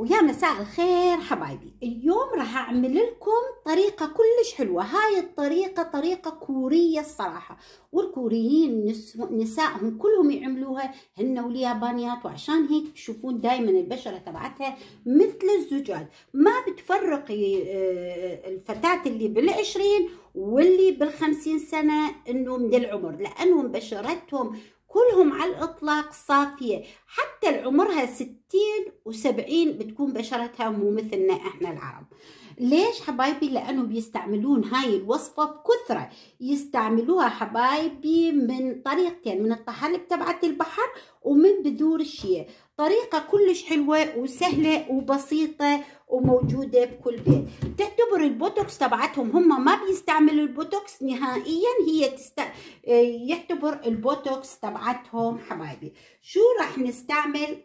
ويا مساء الخير حبايبي اليوم راح اعمل لكم طريقه كلش حلوه هاي الطريقه طريقه كوريه الصراحه والكوريين نسائهم كلهم يعملوها هن واليابانيات وعشان هيك تشوفون دائما البشره تبعتها مثل الزجاج ما بتفرق آه، الفتاه اللي بالعشرين واللي بالخمسين سنه انه من العمر لانهم بشرتهم كلهم على الإطلاق صافية حتى عمرها 60 و70 بتكون بشرتها مو مثلنا إحنا العرب ليش حبايبي لأنه بيستعملون هاي الوصفة بكثرة يستعملوها حبايبي من طريقتين من الطحالب تبعت البحر ومن بذور الشيا طريقة كلش حلوة وسهلة وبسيطة وموجودة بكل بيت دور البوتوكس تبعتهم هم ما بيستعملوا البوتوكس نهائيا هي تست... آه، يعتبر البوتوكس تبعتهم حبايبي شو راح نستعمل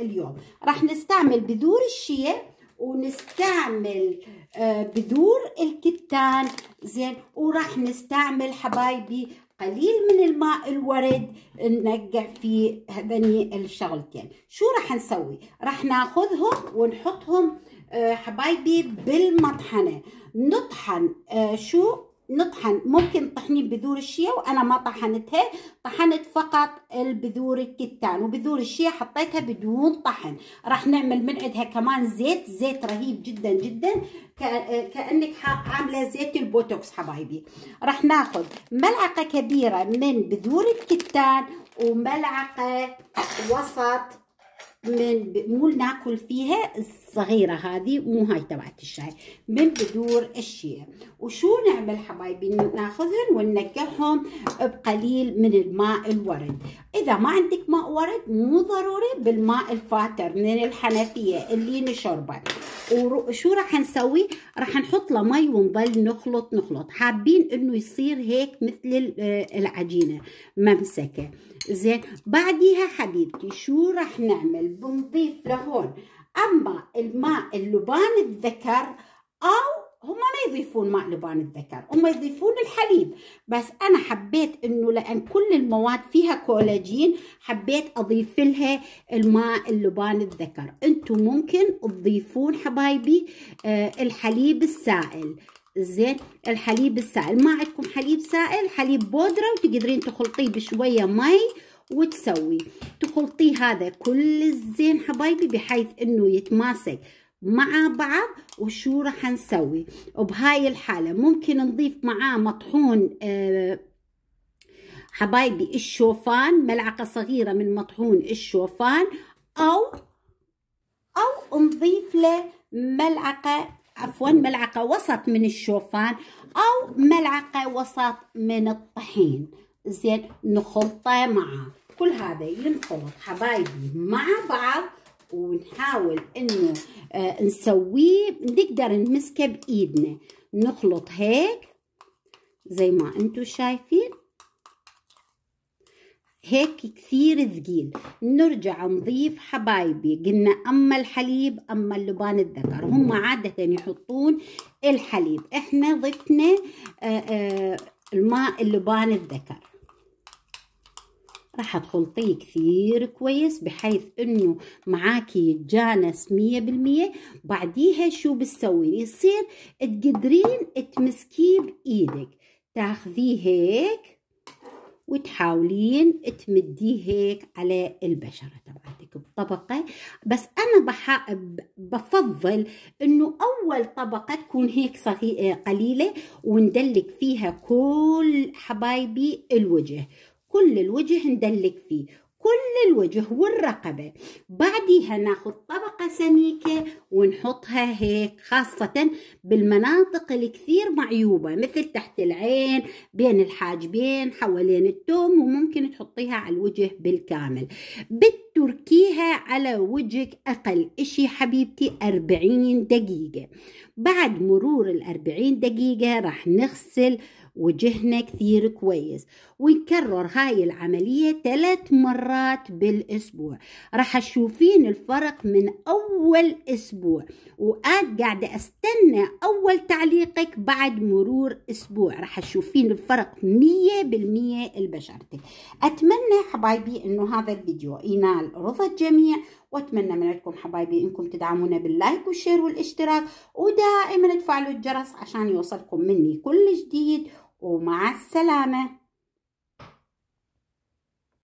اليوم راح نستعمل بذور الشيا ونستعمل آه، بذور الكتان زين وراح نستعمل حبايبي قليل من الماء الورد ننقع في هذني الشغلتين شو راح نسوي راح ناخذهم ونحطهم آه، حبايبي بالمطحنه نطحن آه، شو نطحن ممكن تطحنين بذور الشيا وانا ما طحنتها طحنت فقط البذور الكتان وبذور الشيا حطيتها بدون طحن راح نعمل من عندها كمان زيت زيت رهيب جدا جدا آه، كانك عامله زيت البوتوكس حبايبي راح ناخذ ملعقه كبيره من بذور الكتان وملعقه وسط من مول ناكل فيها الصغيرة هذه مو هاي تبعت الشاي من بدور الشيا وشو نعمل حبايبي ناخذهم وننقعهم بقليل من الماء الورد إذا ما عندك ماء ورد مو ضروري بالماء الفاتر من الحنفية اللي نشربه وشو راح نسوي راح نحط له مي ونضل نخلط نخلط حابين انه يصير هيك مثل آه، العجينه ممسكه زين بعديها حبيبتي شو راح نعمل بنضيف لهون اما الماء اللبان الذكر او هم ما يضيفون ماء لبان الذكر هم يضيفون الحليب بس انا حبيت انه لان كل المواد فيها كولاجين حبيت اضيف لها الماء اللبان الذكر انتم ممكن تضيفون حبايبي آه الحليب السائل زين الحليب السائل ما عندكم حليب سائل حليب بودره وتقدرين تخلطيه بشويه مي وتسوي تخلطيه هذا كل الزين حبايبي بحيث انه يتماسك مع بعض وشو رح نسوي وبهاي الحالة ممكن نضيف معاه مطحون آه، حبايبي الشوفان ملعقة صغيرة من مطحون الشوفان أو أو نضيف له ملعقة عفوا ملعقة وسط من الشوفان أو ملعقة وسط من الطحين زين نخلطه معاه كل هذا ينخلط حبايبي مع بعض ونحاول انه آه نسويه نقدر نمسكه بايدنا نخلط هيك زي ما انتم شايفين هيك كثير ثقيل نرجع نضيف حبايبي قلنا اما الحليب اما اللبان الذكر هم عاده يحطون الحليب احنا ضفنا آآ آه، آآ آه، الماء اللبان الذكر راح تخلطيه كثير كويس بحيث انه معاكي يتجانس مية بالمية بعديها شو بتسوي يصير تقدرين تمسكيه بايدك تاخذيه هيك وتحاولين تمديه هيك على البشرة تبعتك بطبقة بس أنا بح... بفضل إنه أول طبقة تكون هيك صغيرة قليلة وندلك فيها كل حبايبي الوجه كل الوجه ندلك فيه كل الوجه والرقبة بعديها ناخد طبقة سميكة ونحطها هيك خاصة بالمناطق الكثير معيوبة مثل تحت العين بين الحاجبين حوالين التوم وممكن تحطيها على الوجه بالكامل بتركيها على وجهك أقل إشي حبيبتي 40 دقيقة بعد مرور ال 40 دقيقة راح نغسل وجهنا كثير كويس ونكرر هاي العملية ثلاث مرات بالاسبوع راح تشوفين الفرق من اول اسبوع وقاعد قاعده استنى اول تعليقك بعد مرور اسبوع راح تشوفين الفرق 100% لبشرتك اتمنى حبايبي انه هذا الفيديو ينال رضا الجميع واتمنى منكم حبايبي انكم تدعمونا باللايك والشير والاشتراك ودائما تفعلوا الجرس عشان يوصلكم مني كل جديد ومع السلامه